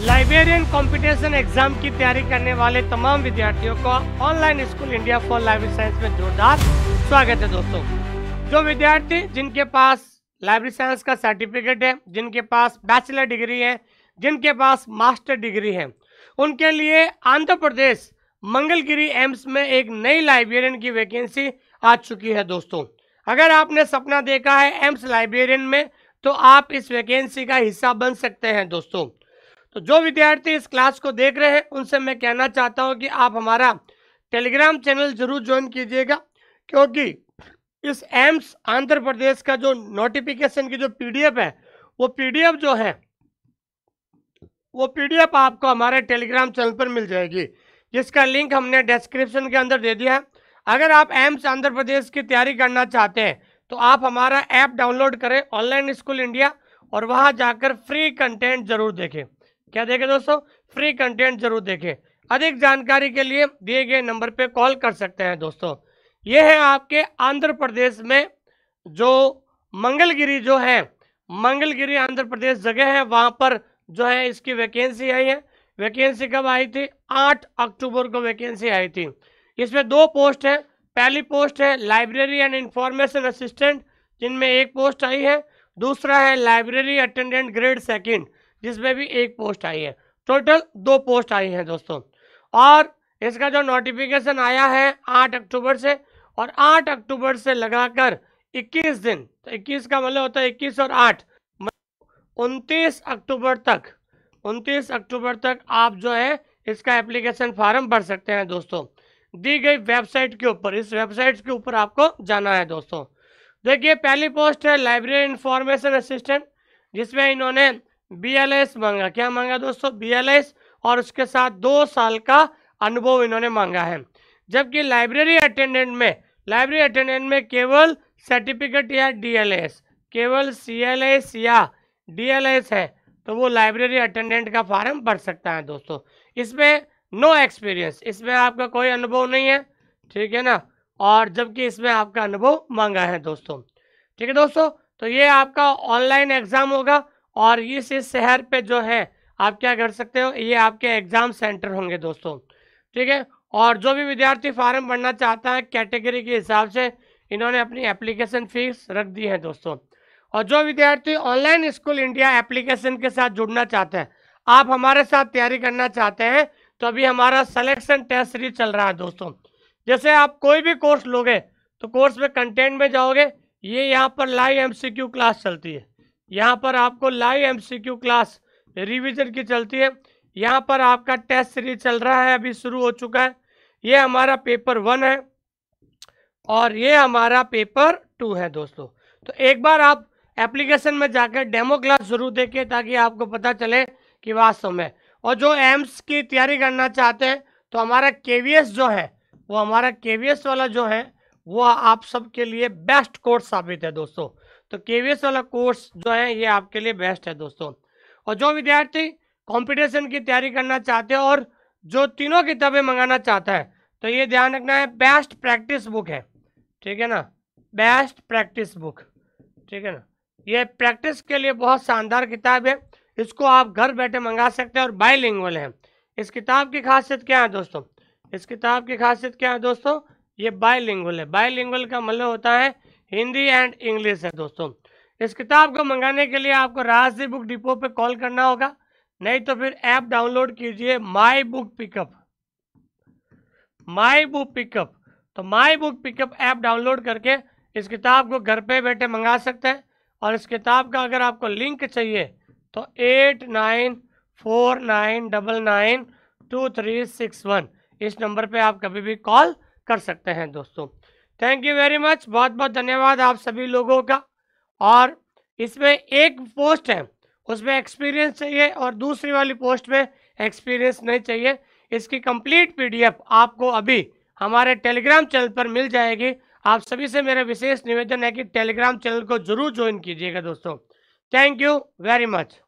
librarian competition exam की तैयारी करने वाले तमाम विद्यार्थियों का online school India for library science में जोरदार स्वागत है दोस्तों जो विद्यार्थी जिनके पास लाइब्रेरी साइंस का सर्टिफिकेट है जिनके पास बैचलर डिग्री है जिनके पास मास्टर डिग्री है उनके लिए आंध्र प्रदेश मंगलगिरी एम्स में एक नई लाइब्रेरियन की वैकेंसी आ चुकी है दोस्तों अगर आपने सपना देखा है एम्स लाइब्रेरियन में तो आप इस वैकेंसी का हिस्सा बन सकते हैं दोस्तों तो जो विद्यार्थी इस क्लास को देख रहे हैं उनसे मैं कहना चाहता हूँ कि आप हमारा टेलीग्राम चैनल जरूर ज्वाइन कीजिएगा क्योंकि इस एम्स आंध्र प्रदेश का जो नोटिफिकेशन की जो पीडीएफ है वो पीडीएफ जो है वो पीडीएफ आपको हमारे टेलीग्राम चैनल पर मिल जाएगी जिसका लिंक हमने डिस्क्रिप्शन के अंदर दे दिया है अगर आप एम्स आंध्र प्रदेश की तैयारी करना चाहते हैं तो आप हमारा ऐप डाउनलोड करें ऑनलाइन स्कूल इंडिया और वहाँ जाकर फ्री कंटेंट जरूर देखें क्या देखें दोस्तों फ्री कंटेंट जरूर देखें अधिक जानकारी के लिए दिए गए नंबर पे कॉल कर सकते हैं दोस्तों ये है आपके आंध्र प्रदेश में जो मंगलगिरी जो है मंगलगिरी आंध्र प्रदेश जगह है वहाँ पर जो है इसकी वैकेंसी आई है वैकेंसी कब आई थी आठ अक्टूबर को वैकेंसी आई थी इसमें दो पोस्ट हैं पहली पोस्ट है लाइब्रेरी एंड इंफॉर्मेशन असिस्टेंट जिनमें एक पोस्ट आई है दूसरा है लाइब्रेरी अटेंडेंट ग्रेड सेकंड जिसमें भी एक पोस्ट आई है टोटल दो पोस्ट आई हैं दोस्तों और इसका जो नोटिफिकेशन आया है आठ अक्टूबर से और आठ अक्टूबर से लगाकर इक्कीस दिन तो इक्कीस का मतलब होता है इक्कीस और आठ मतलब उनतीस अक्टूबर तक उनतीस अक्टूबर तक आप जो है इसका एप्लीकेशन फॉर्म भर सकते हैं दोस्तों दी गई वेबसाइट के ऊपर इस वेबसाइट के ऊपर आपको जाना है दोस्तों देखिए पहली पोस्ट है लाइब्रेरी इंफॉर्मेशन असिस्टेंट जिसमें इन्होंने बीएलएस मांगा क्या मांगा दोस्तों बीएलएस और उसके साथ दो साल का अनुभव इन्होंने मांगा है जबकि लाइब्रेरी अटेंडेंट में लाइब्रेरी अटेंडेंट में केवल सर्टिफिकेट या डीएलएस केवल सीएलएस या डीएलएस है तो वो लाइब्रेरी अटेंडेंट का फॉर्म भर सकता है दोस्तों इसमें नो एक्सपीरियंस इसमें आपका कोई अनुभव नहीं है ठीक है ना और जबकि इसमें आपका अनुभव मांगा है दोस्तों ठीक है दोस्तों तो ये आपका ऑनलाइन एग्ज़ाम होगा और इस इस शहर पे जो है आप क्या कर सकते हो ये आपके एग्ज़ाम सेंटर होंगे दोस्तों ठीक है और जो भी विद्यार्थी फार्म भरना चाहता है कैटेगरी के हिसाब से इन्होंने अपनी एप्लीकेशन फीस रख दी है दोस्तों और जो विद्यार्थी ऑनलाइन स्कूल इंडिया एप्लीकेशन के साथ जुड़ना चाहते हैं आप हमारे साथ तैयारी करना चाहते हैं तो अभी हमारा सिलेक्शन टेस्ट सीरीज चल रहा है दोस्तों जैसे आप कोई भी कोर्स लोगे तो कोर्स में कंटेंट में जाओगे ये यहाँ पर लाइव एमसीक्यू क्लास चलती है यहाँ पर आपको लाइव एमसीक्यू क्लास रिवीजन की चलती है यहाँ पर आपका टेस्ट सीरीज चल रहा है अभी शुरू हो चुका है ये हमारा पेपर वन है और ये हमारा पेपर टू है दोस्तों तो एक बार आप एप्लीकेशन में जाकर डेमो क्लास जरूर देखें ताकि आपको पता चले कि वास्तव में और जो एम्स की तैयारी करना चाहते हैं तो हमारा के जो है वो हमारा के वाला जो है वो आप सबके लिए बेस्ट कोर्स साबित है दोस्तों तो केवीएस वाला कोर्स जो है ये आपके लिए बेस्ट है दोस्तों और जो विद्यार्थी कॉम्पिटिशन की तैयारी करना चाहते हैं और जो तीनों किताबें मंगाना चाहता है तो ये ध्यान रखना है बेस्ट प्रैक्टिस बुक है ठीक है ना बेस्ट प्रैक्टिस बुक ठीक है ना ये प्रैक्टिस के लिए बहुत शानदार किताब है इसको आप घर बैठे मंगा सकते हैं और बाईलिंगुअल है इस किताब की खासियत क्या है दोस्तों इस किताब की खासियत क्या है दोस्तों ये बायलिंगुअल है बायलिंगुअल का मतलब होता है हिंदी एंड इंग्लिश है दोस्तों इस किताब को मंगाने के लिए आपको राजदी बुक डिपो पे कॉल करना होगा नहीं तो फिर ऐप डाउनलोड कीजिए my book pickup my book pickup तो my book pickup app download करके इस किताब को घर पे बैठे मंगा सकते हैं और इस किताब का अगर आपको लिंक चाहिए तो eight nine four nine double nine two three six one इस नंबर पे आप कभी भी कॉल कर सकते हैं दोस्तों थैंक यू वेरी मच बहुत बहुत धन्यवाद आप सभी लोगों का और इसमें एक पोस्ट है उसमें एक्सपीरियंस चाहिए और दूसरी वाली पोस्ट में एक्सपीरियंस नहीं चाहिए इसकी कंप्लीट पीडीएफ आपको अभी हमारे टेलीग्राम चैनल पर मिल जाएगी आप सभी से मेरा विशेष निवेदन है कि टेलीग्राम चैनल को जरूर ज्वाइन कीजिएगा दोस्तों थैंक यू वेरी मच